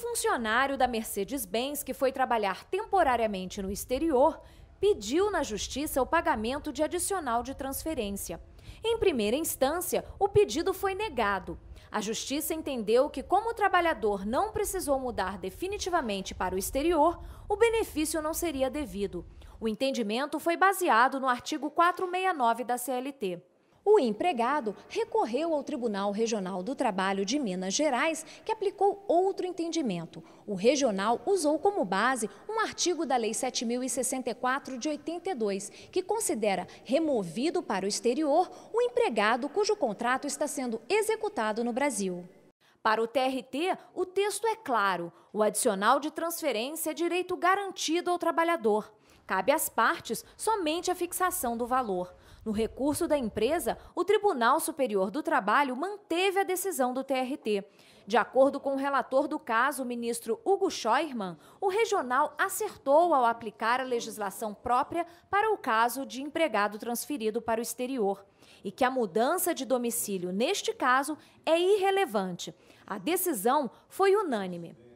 funcionário da Mercedes-Benz que foi trabalhar temporariamente no exterior pediu na justiça o pagamento de adicional de transferência. Em primeira instância, o pedido foi negado. A justiça entendeu que, como o trabalhador não precisou mudar definitivamente para o exterior, o benefício não seria devido. O entendimento foi baseado no artigo 469 da CLT. O empregado recorreu ao Tribunal Regional do Trabalho de Minas Gerais, que aplicou outro entendimento. O regional usou como base um artigo da Lei 7064 de 82, que considera removido para o exterior o empregado cujo contrato está sendo executado no Brasil. Para o TRT, o texto é claro: o adicional de transferência é direito garantido ao trabalhador. Cabe às partes somente a fixação do valor. No recurso da empresa, o Tribunal Superior do Trabalho manteve a decisão do TRT. De acordo com o relator do caso, o ministro Hugo Scheuermann, o regional acertou ao aplicar a legislação própria para o caso de empregado transferido para o exterior e que a mudança de domicílio, neste caso, é irrelevante. A decisão foi unânime.